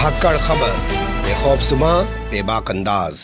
धाकड़ खबर सुबह बेबाक अंदाज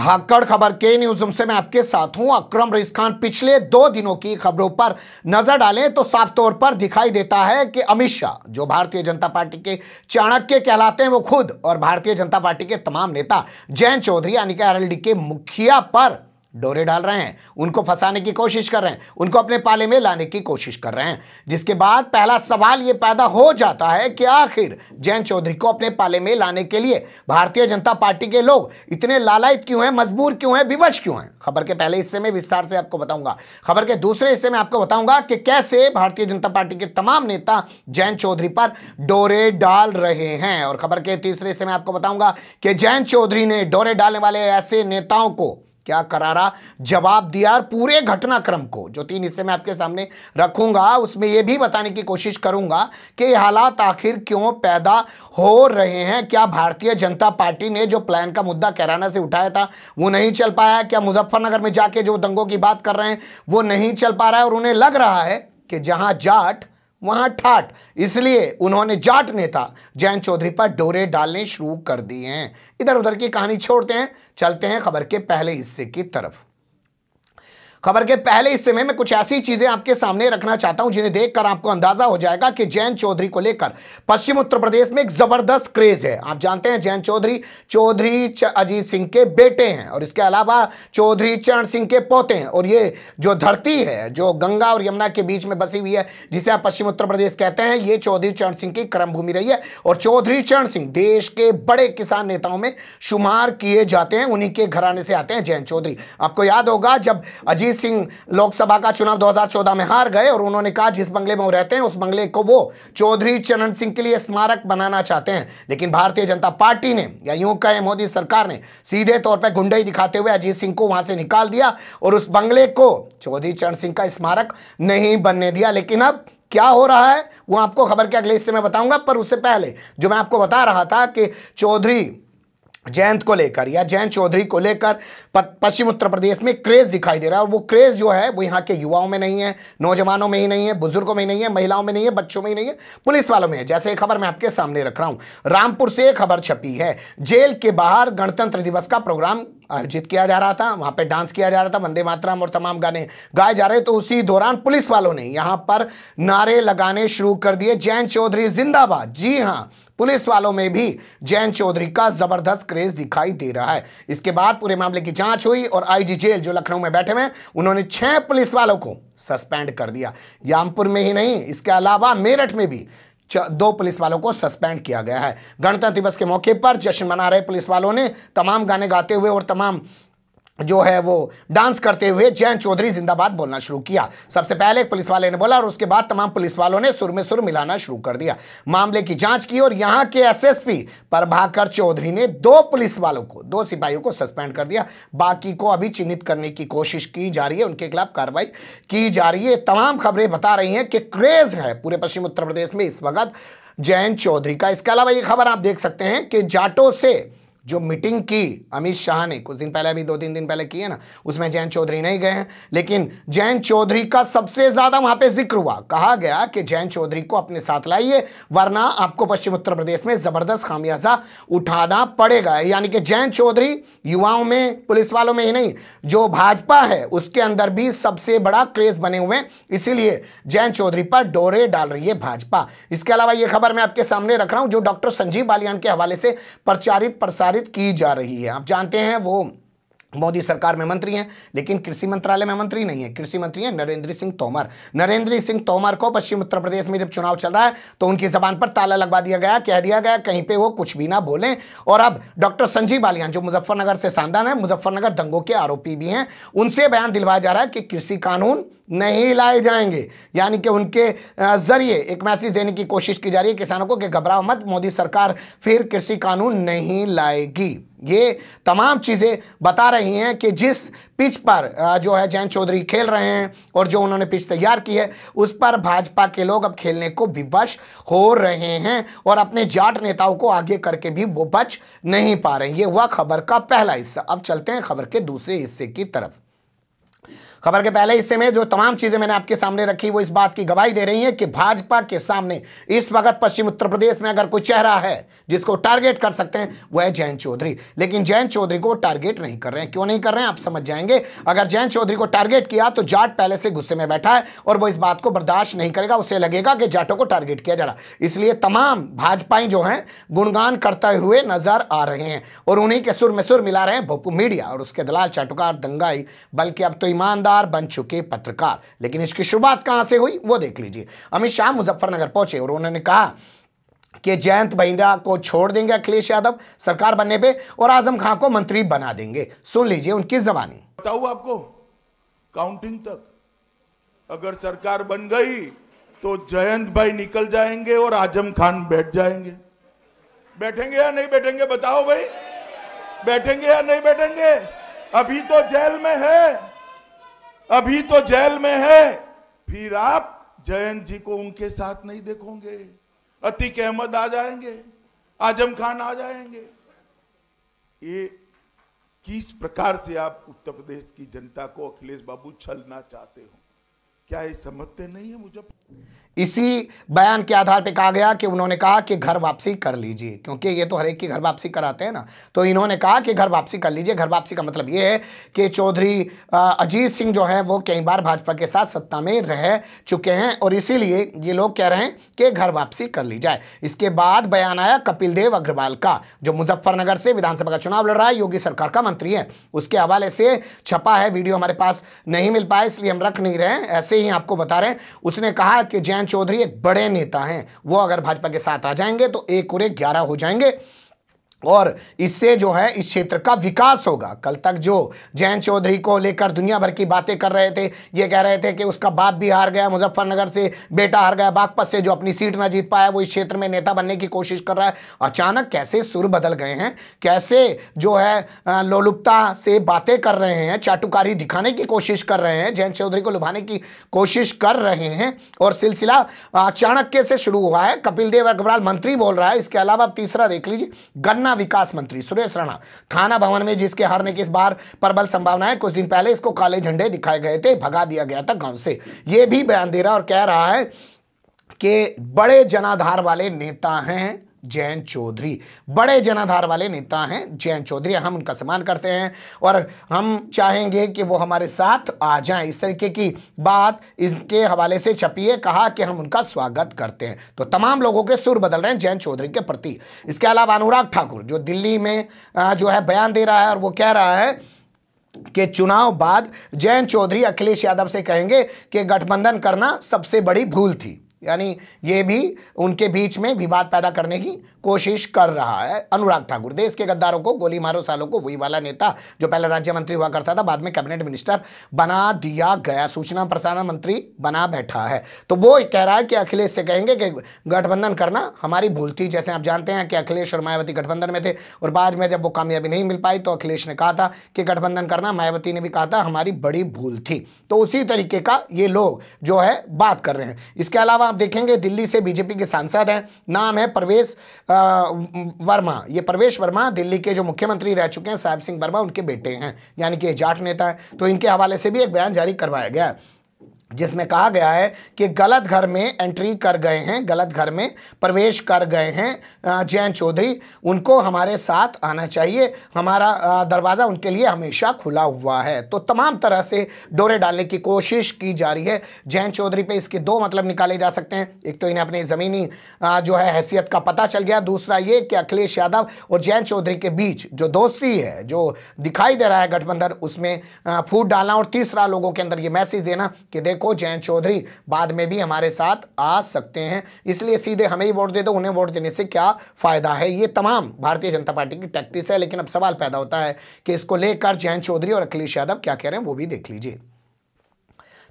धाकड़ खबर के न्यूज से मैं आपके साथ हूं अक्रम रईस खान पिछले दो दिनों की खबरों पर नजर डालें तो साफ तौर पर दिखाई देता है कि अमित शाह जो भारतीय जनता पार्टी के चाणक्य कहलाते हैं वो खुद और भारतीय जनता पार्टी के तमाम नेता जयंत चौधरी यानी कि आर के मुखिया पर डोरे डाल रहे हैं उनको फंसाने की कोशिश कर रहे हैं उनको अपने पाले में लाने की कोशिश कर रहे हैं जिसके बाद पहला सवाल ये पैदा हो जाता है कि आखिर जैन चौधरी को अपने पाले में लाने के लिए भारतीय जनता पार्टी के लोग इतने लालायित क्यों हैं मजबूर क्यों हैं विवश क्यों हैं खबर के पहले हिस्से में विस्तार से आपको बताऊंगा खबर के दूसरे हिस्से में आपको बताऊंगा कि कैसे भारतीय जनता पार्टी के तमाम नेता जैन चौधरी पर डोरे डाल रहे हैं और खबर के तीसरे हिस्से में आपको बताऊंगा कि जैन चौधरी ने डोरे डालने वाले ऐसे नेताओं को क्या करारा जवाब दिया पूरे घटनाक्रम को जो तीन हिस्से में आपके सामने रखूंगा उसमें यह भी बताने की कोशिश करूंगा कि हालात आखिर क्यों पैदा हो रहे हैं क्या भारतीय जनता पार्टी ने जो प्लान का मुद्दा कैराना से उठाया था वो नहीं चल पाया क्या मुजफ्फरनगर में जाके जो दंगों की बात कर रहे हैं वो नहीं चल पा रहा है और उन्हें लग रहा है कि जहां जाट वहां ठाट इसलिए उन्होंने जाट नेता जयंत चौधरी पर डोरे डालने शुरू कर दिए हैं इधर उधर की कहानी छोड़ते हैं चलते हैं खबर के पहले हिस्से की तरफ खबर के पहले हिस्से में मैं कुछ ऐसी चीजें आपके सामने रखना चाहता हूं जिन्हें देखकर आपको अंदाजा हो जाएगा कि जैन चौधरी को लेकर पश्चिम उत्तर प्रदेश में एक जबरदस्त क्रेज है आप जानते हैं जैन चौधरी चौधरी अजीत सिंह के बेटे हैं और इसके अलावा चौधरी चरण सिंह के पोते हैं और ये जो धरती है जो गंगा और यमुना के बीच में बसी हुई है जिसे आप पश्चिम उत्तर प्रदेश कहते हैं ये चौधरी चरण सिंह की कर्म भूमि रही है और चौधरी चरण सिंह देश के बड़े किसान नेताओं में शुमार किए जाते हैं उन्हीं के घराने से आते हैं जैन चौधरी आपको याद होगा जब अजीत अजीत सिंह लोकसभा का चुनाव 2014 में हार गए और उन्होंने कहा जिस बंगले में वो रहते हैं उस बंगले को वो चौधरी चरण सिंह के लिए स्मारक बनाना चाहते हैं लेकिन भारतीय जनता पार्टी ने या यूं कहे मोदी सरकार ने सीधे तौर पर गुंडई दिखाते हुए अजीत सिंह को वहां से निकाल दिया और उस बंगले को चौधरी चरण सिंह का स्मारक नहीं बनने दिया लेकिन अब क्या हो रहा है वो आपको खबर के अगले हिस्से में बताऊंगा पर उससे पहले जो मैं आपको बता रहा था कि चौधरी जयंत को लेकर या जयंत चौधरी को लेकर पश्चिम उत्तर प्रदेश में क्रेज दिखाई दे रहा है और वो क्रेज जो है वो यहाँ के युवाओं में नहीं है नौजवानों में ही नहीं है बुजुर्गों में ही नहीं है महिलाओं में नहीं है बच्चों में ही नहीं है पुलिस वालों में है जैसे एक खबर मैं आपके सामने रख रहा हूँ रामपुर से खबर छपी है जेल के बाहर गणतंत्र दिवस का प्रोग्राम आयोजित किया जा रहा था वहाँ पे डांस किया जा रहा था वंदे मातराम और तमाम गाने गाए जा रहे तो उसी दौरान पुलिस वालों ने यहाँ पर नारे लगाने शुरू कर दिए जैन चौधरी जिंदाबाद जी हाँ पुलिस वालों में भी जैन चौधरी का जबरदस्त क्रेज दिखाई दे रहा है इसके बाद पूरे मामले की जांच हुई और आईजी जेल जो लखनऊ में बैठे हुए उन्होंने छह पुलिस वालों को सस्पेंड कर दिया यामपुर में ही नहीं इसके अलावा मेरठ में भी दो पुलिस वालों को सस्पेंड किया गया है गणतंत्र दिवस के मौके पर जश्न मना रहे पुलिस वालों ने तमाम गाने गाते हुए और तमाम जो है वो डांस करते हुए जैन चौधरी जिंदाबाद बोलना शुरू किया सबसे पहले एक पुलिस वाले ने बोला और उसके बाद तमाम पुलिस वालों ने सुर में सुर मिलाना शुरू कर दिया मामले की जांच की और यहां के एसएसपी प्रभाकर चौधरी ने दो पुलिस वालों को दो सिपाहियों को सस्पेंड कर दिया बाकी को अभी चिन्हित करने की कोशिश की जा रही है उनके खिलाफ कार्रवाई की जा रही है तमाम खबरें बता रही हैं कि क्रेज है पूरे पश्चिम उत्तर प्रदेश में इस वक्त जैन चौधरी का इसके अलावा ये खबर आप देख सकते हैं कि जाटों से जो मीटिंग की अमित शाह ने कुछ दिन पहले अभी दो तीन दिन पहले की है ना उसमें जयंत चौधरी नहीं गए हैं लेकिन जयंत चौधरी का सबसे ज्यादा वहां पे जिक्र हुआ कहा गया कि जयंत चौधरी को अपने साथ लाइए वरना आपको पश्चिम उत्तर प्रदेश में जबरदस्त खामियाजा उठाना पड़ेगा यानी कि जयंत चौधरी युवाओं में पुलिस वालों में ही नहीं जो भाजपा है उसके अंदर भी सबसे बड़ा क्रेज बने हुए इसीलिए जयंत चौधरी पर डोरे डाल रही है भाजपा इसके अलावा यह खबर मैं आपके सामने रख रहा हूं जो डॉक्टर संजीव बालियान के हवाले से प्रचारित प्रसारित निर्धारित की जा रही है आप जानते हैं वो मोदी सरकार में मंत्री हैं लेकिन कृषि मंत्रालय में मंत्री नहीं है कृषि मंत्री हैं नरेंद्र सिंह तोमर नरेंद्र सिंह तोमर को पश्चिम उत्तर प्रदेश में जब चुनाव चल रहा है तो उनकी जबान पर ताला लगवा दिया गया कह दिया गया कहीं पे वो कुछ भी ना बोलें और अब डॉक्टर संजीव बालियान जो मुजफ्फरनगर से सांदान है मुजफ्फरनगर दंगों के आरोपी भी हैं उनसे बयान दिलवाया जा रहा है कि कृषि कानून नहीं लाए जाएंगे यानी कि उनके जरिए एक मैसेज देने की कोशिश की जा रही है किसानों को कि घबराओ मत मोदी सरकार फिर कृषि कानून नहीं लाएगी ये तमाम चीज़ें बता रही हैं कि जिस पिच पर जो है जैन चौधरी खेल रहे हैं और जो उन्होंने पिच तैयार की है उस पर भाजपा के लोग अब खेलने को विवश हो रहे हैं और अपने जाट नेताओं को आगे करके भी वो बच नहीं पा रहे ये हुआ खबर का पहला हिस्सा अब चलते हैं खबर के दूसरे हिस्से की तरफ खबर के पहले हिस्से में जो तमाम चीजें मैंने आपके सामने रखी वो इस बात की गवाही दे रही है कि भाजपा के सामने इस वक्त पश्चिम उत्तर प्रदेश में अगर कोई चेहरा है जिसको टारगेट कर सकते हैं वह है जयंत चौधरी लेकिन जयंत चौधरी को टारगेट नहीं कर रहे हैं क्यों नहीं कर रहे हैं आप समझ जाएंगे अगर जयंत चौधरी को टारगेट किया तो जाट पहले से गुस्से में बैठा है और वो इस बात को बर्दाश्त नहीं करेगा उसे लगेगा कि जाटों को टारगेट किया जा रहा इसलिए तमाम भाजपाएं जो है गुणगान करते हुए नजर आ रहे हैं और उन्हीं के सुर में सुर मिला रहे हैं भोपू मीडिया और उसके दलाल चाटुकार दंगाई बल्कि अब तो ईमानदार लगातार बन चुके पत्रकार लेकिन इसकी शुरुआत कहां से हुई वो देख लीजिए अमित शाह मुजफ्फरनगर पहुंचे और उन्होंने कहा कि जयंत महिंद्रा को छोड़ देंगे अखिलेश यादव सरकार बनने पे और आजम खां को मंत्री बना देंगे सुन लीजिए उनकी जबानी बताऊ आपको काउंटिंग तक अगर सरकार बन गई तो जयंत भाई निकल जाएंगे और आजम खान बैठ जाएंगे बैठेंगे या नहीं बैठेंगे बताओ भाई बैठेंगे या नहीं बैठेंगे अभी तो जेल में है अभी तो जेल में है फिर आप जयंत जी को उनके साथ नहीं देखोगे अतीक अहमद आ जाएंगे आजम खान आ जाएंगे ये किस प्रकार से आप उत्तर प्रदेश की जनता को अखिलेश बाबू छलना चाहते हो क्या ये समझते नहीं है मुझे इसी बयान के आधार पर कहा गया कि उन्होंने कहा कि घर वापसी कर लीजिए क्योंकि ये तो हर एक की घर वापसी कराते हैं ना तो इन्होंने कहा कि घर वापसी कर लीजिए घर वापसी का मतलब ये है कि चौधरी अजीत सिंह जो हैं वो कई बार भाजपा के साथ सत्ता में रह चुके हैं और इसीलिए ये लोग कह रहे हैं कि घर वापसी कर ली जाए इसके बाद बयान आया कपिल देव अग्रवाल का जो मुजफ्फरनगर से विधानसभा का चुनाव लड़ रहा है योगी सरकार का मंत्री है उसके हवाले से छपा है वीडियो हमारे पास नहीं मिल पाया इसलिए हम रख नहीं रहे ऐसे ही आपको बता रहे हैं उसने कहा कहा कि जयंत चौधरी एक बड़े नेता हैं वो अगर भाजपा के साथ आ जाएंगे तो एक और एक ग्यारह हो जाएंगे और इससे जो है इस क्षेत्र का विकास होगा कल तक जो जैन चौधरी को लेकर दुनिया भर की बातें कर रहे थे ये कह रहे थे कि उसका बाप भी हार गया मुजफ्फरनगर से बेटा हार गया बागपत से जो अपनी सीट ना जीत पाया वो इस क्षेत्र में नेता बनने की कोशिश कर रहा है अचानक कैसे सुर बदल गए हैं कैसे जो है लोलुपता से बातें कर रहे हैं चाटुकारी दिखाने की कोशिश कर रहे हैं जैन चौधरी को लुभाने की कोशिश कर रहे हैं और सिलसिला चाणक्य से शुरू हुआ है कपिल देव अग्रवाल मंत्री बोल रहा है इसके अलावा तीसरा देख लीजिए गन्ना विकास मंत्री सुरेश राणा थाना भवन में जिसके हारने की इस बार प्रबल संभावना है कुछ दिन पहले इसको काले झंडे दिखाए गए थे भगा दिया गया था गांव से ये भी बयान दे रहा और कह रहा है कि बड़े जनाधार वाले नेता हैं जैन चौधरी बड़े जनाधार वाले नेता हैं जैन चौधरी हम उनका सम्मान करते हैं और हम चाहेंगे कि वो हमारे साथ आ जाएं इस तरीके की बात इसके हवाले से छपी है कहा कि हम उनका स्वागत करते हैं तो तमाम लोगों के सुर बदल रहे हैं जैन चौधरी के प्रति इसके अलावा अनुराग ठाकुर जो दिल्ली में जो है बयान दे रहा है और वो कह रहा है के चुनाव बाद जयंत चौधरी अखिलेश यादव से कहेंगे कि गठबंधन करना सबसे बड़ी भूल थी यानी ये भी उनके बीच में विवाद पैदा करने की कोशिश कर रहा है अनुराग ठाकुर देश के गद्दारों को गोली मारो सालों को वही वाला नेता जो पहले राज्य मंत्री हुआ करता था बाद में कैबिनेट मिनिस्टर बना दिया गया सूचना प्रसारण मंत्री बना बैठा है तो वो कह रहा है कि अखिलेश से कहेंगे कि गठबंधन करना हमारी भूल थी जैसे आप जानते हैं कि अखिलेश और मायावती गठबंधन में थे और बाद में जब वो कामयाबी नहीं मिल पाई तो अखिलेश ने कहा था कि गठबंधन करना मायावती ने भी कहा था हमारी बड़ी भूल थी तो उसी तरीके का ये लोग जो है बात कर रहे हैं इसके अलावा आप देखेंगे दिल्ली से बीजेपी के सांसद हैं नाम है परवेश वर्मा ये परवेश वर्मा दिल्ली के जो मुख्यमंत्री रह चुके हैं साहेब सिंह वर्मा उनके बेटे हैं यानी कि जाट नेता है तो इनके हवाले से भी एक बयान जारी करवाया गया है जिसमें कहा गया है कि गलत घर में एंट्री कर गए हैं गलत घर में प्रवेश कर गए हैं जैन चौधरी उनको हमारे साथ आना चाहिए हमारा दरवाज़ा उनके लिए हमेशा खुला हुआ है तो तमाम तरह से डोरे डालने की कोशिश की जा रही है जैन चौधरी पे इसके दो मतलब निकाले जा सकते हैं एक तो इन्हें अपनी ज़मीनी जो है हैसियत का पता चल गया दूसरा ये कि अखिलेश यादव और जैन चौधरी के बीच जो दोस्ती है जो दिखाई दे रहा है गठबंधन उसमें फूट डालना और तीसरा लोगों के अंदर ये मैसेज देना कि देखो को जैन चौधरी बाद में भी हमारे साथ आ सकते हैं इसलिए सीधे हमें ही वोट दे दो उन्हें वोट देने से क्या फ़ायदा है ये तमाम भारतीय जनता पार्टी की टैक्टिस है लेकिन अब सवाल पैदा होता है कि इसको लेकर जैन चौधरी और अखिलेश यादव क्या कह रहे हैं वो भी देख लीजिए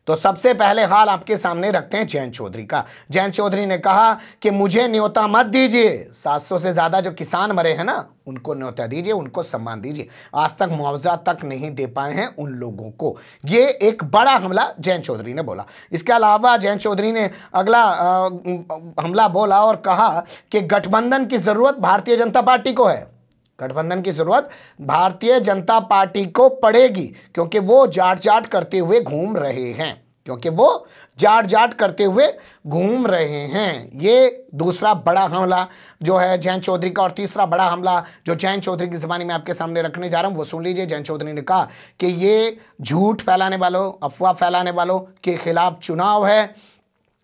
तो सबसे पहले हाल आपके सामने रखते हैं जयंत चौधरी का जयंत चौधरी ने कहा कि मुझे न्योता मत दीजिए 700 से ज़्यादा जो किसान मरे हैं ना उनको न्योता दीजिए उनको सम्मान दीजिए आज तक मुआवजा तक नहीं दे पाए हैं उन लोगों को ये एक बड़ा हमला जयंत चौधरी ने बोला इसके अलावा जयंत चौधरी ने अगला आ, हमला बोला और कहा कि गठबंधन की ज़रूरत भारतीय जनता पार्टी को है गठबंधन की जरूरत भारतीय जनता पार्टी को पड़ेगी क्योंकि वो जाट जाट करते हुए घूम रहे हैं क्योंकि वो जाट जाट करते हुए घूम रहे हैं ये दूसरा बड़ा हमला जो है जैन चौधरी का और तीसरा बड़ा हमला जो जैन चौधरी की ज़बानी में आपके सामने रखने जा रहा हूँ वो सुन लीजिए जैन चौधरी ने कहा कि ये झूठ फैलाने वालों अफवाह फैलाने वालों के खिलाफ चुनाव है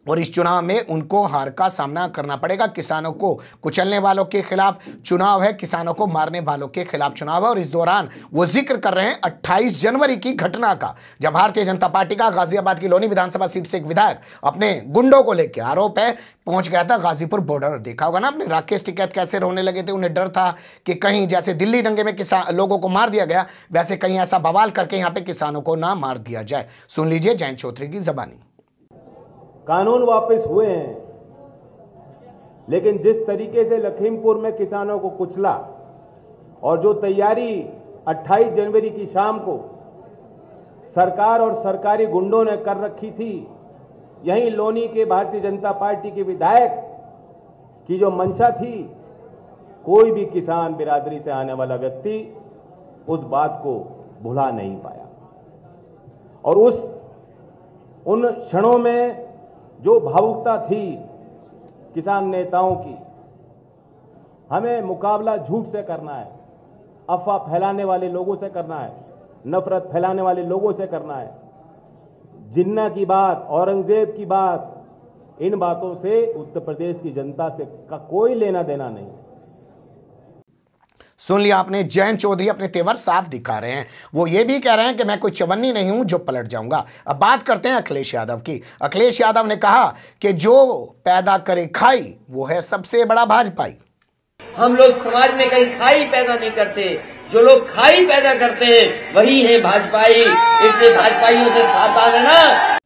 और इस चुनाव में उनको हार का सामना करना पड़ेगा किसानों को कुचलने वालों के खिलाफ चुनाव है किसानों को मारने वालों के खिलाफ चुनाव है और इस दौरान वो जिक्र कर रहे हैं 28 जनवरी की घटना का जब भारतीय जनता पार्टी का गाजियाबाद की लोनी विधानसभा सीट से एक विधायक अपने गुंडों को लेकर आरोप है पहुंच गया था गाजीपुर बॉर्डर देखा होगा ना अपने राकेश टिकैत कैसे रोने लगे थे उन्हें डर था कि कहीं जैसे दिल्ली दंगे में किसान लोगों को मार दिया गया वैसे कहीं ऐसा बवाल करके यहाँ पे किसानों को ना मार दिया जाए सुन लीजिए जैन चौधरी की जबानी कानून वापस हुए हैं लेकिन जिस तरीके से लखीमपुर में किसानों को कुचला और जो तैयारी 28 जनवरी की शाम को सरकार और सरकारी गुंडों ने कर रखी थी यही लोनी के भारतीय जनता पार्टी के विधायक की जो मंशा थी कोई भी किसान बिरादरी से आने वाला व्यक्ति उस बात को भुला नहीं पाया और उस उन क्षणों में जो भावुकता थी किसान नेताओं की हमें मुकाबला झूठ से करना है अफवाह फैलाने वाले लोगों से करना है नफरत फैलाने वाले लोगों से करना है जिन्ना की बात औरंगजेब की बात इन बातों से उत्तर प्रदेश की जनता से का कोई लेना देना नहीं है सुन लिया आपने जैन चौधरी अपने तेवर साफ दिखा रहे हैं वो ये भी कह रहे हैं कि मैं कोई चवन्नी नहीं हूं जो पलट जाऊंगा अब बात करते हैं अखिलेश यादव की अखिलेश यादव ने कहा कि जो पैदा करे खाई वो है सबसे बड़ा भाजपाई हम लोग समाज में कहीं खाई पैदा नहीं करते जो लोग खाई पैदा करते हैं वही है भाजपाई इसलिए भाजपाइयों से साथ आ रहना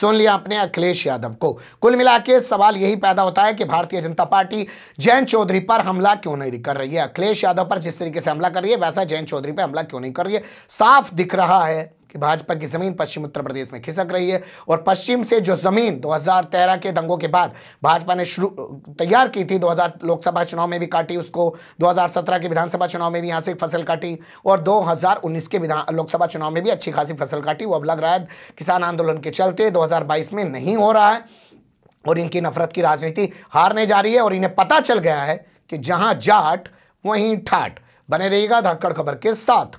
सुन लिया आपने अखिलेश यादव को कुल मिला के सवाल यही पैदा होता है कि भारतीय जनता पार्टी जयंत चौधरी पर हमला क्यों नहीं कर रही है अखिलेश यादव पर जिस तरीके से हमला कर रही है वैसा जयंत चौधरी पर हमला क्यों नहीं कर रही है साफ दिख रहा है कि भाजपा की ज़मीन पश्चिम उत्तर प्रदेश में खिसक रही है और पश्चिम से जो ज़मीन 2013 के दंगों के बाद भाजपा ने शुरू तैयार की थी 2000 लोकसभा चुनाव में भी काटी उसको 2017 के विधानसभा चुनाव में भी यहाँ से फसल काटी और 2019 के विधान लोकसभा चुनाव में भी अच्छी खासी फसल काटी वो अब लग रहा है किसान आंदोलन के चलते दो में नहीं हो रहा है और इनकी नफरत की राजनीति हारने जा रही है और इन्हें पता चल गया है कि जहां जाट वहीं ठाट बने रहिएगा धक्कड़ खबर के साथ